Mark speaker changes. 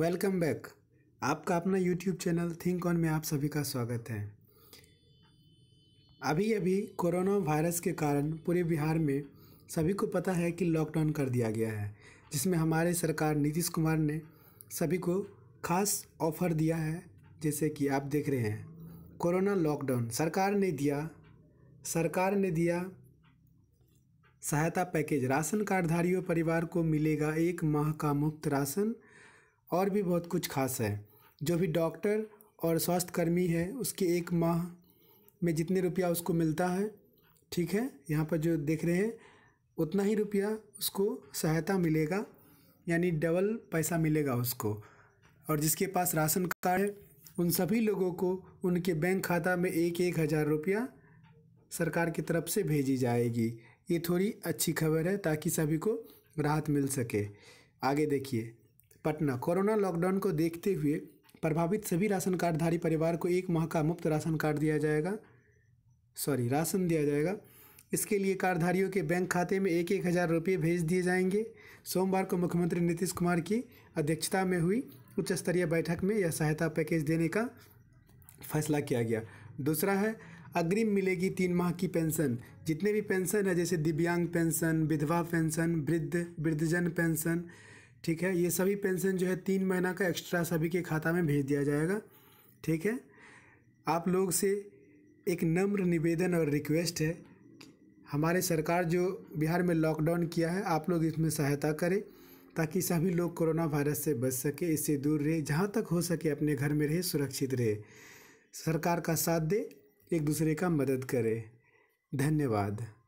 Speaker 1: welcome back आपका अपना YouTube channel think on में आप सभी का स्वागत है अभी अभी कोरोना वायरस के कारण पूरे बिहार में सभी को पता है कि लॉकडाउन कर दिया गया है जिसमें हमारे सरकार नीतीश कुमार ने सभी को खास ऑफर दिया है जैसे कि आप देख रहे हैं कोरोना लॉकडाउन सरकार ने दिया सरकार ने दिया सहायता पैकेज राशन कार्डधारियों परिवार को मिलेगा एक माह का मुफ्त राशन और भी बहुत कुछ खास है जो भी डॉक्टर और स्वास्थ्यकर्मी है उसके एक माह में जितने रुपया उसको मिलता है ठीक है यहाँ पर जो देख रहे हैं उतना ही रुपया उसको सहायता मिलेगा यानी डबल पैसा मिलेगा उसको और जिसके पास राशन कार्ड है उन सभी लोगों को उनके बैंक खाता में एक एक हज़ार रुपया सरकार की तरफ से भेजी जाएगी ये थोड़ी अच्छी खबर है ताकि सभी को राहत मिल सके आगे देखिए पटना कोरोना लॉकडाउन को देखते हुए प्रभावित सभी राशन कार्डधारी परिवार को एक माह का मुफ्त राशन कार्ड दिया जाएगा सॉरी राशन दिया जाएगा इसके लिए कार्डधारियों के बैंक खाते में एक एक हज़ार रुपये भेज दिए जाएंगे सोमवार को मुख्यमंत्री नीतीश कुमार की अध्यक्षता में हुई उच्च स्तरीय बैठक में यह सहायता पैकेज देने का फैसला किया गया दूसरा है अग्रिम मिलेगी तीन माह की पेंशन जितने भी पेंशन है जैसे दिव्यांग पेंशन विधवा पेंशन वृद्ध वृद्धजन पेंशन ठीक है ये सभी पेंशन जो है तीन महीना का एक्स्ट्रा सभी के खाता में भेज दिया जाएगा ठीक है आप लोग से एक नम्र निवेदन और रिक्वेस्ट है हमारे सरकार जो बिहार में लॉकडाउन किया है आप लोग इसमें सहायता करें ताकि सभी लोग कोरोना वायरस से बच सके इससे दूर रहे जहाँ तक हो सके अपने घर में रहे सुरक्षित रहे सरकार का साथ दे एक दूसरे का मदद करे धन्यवाद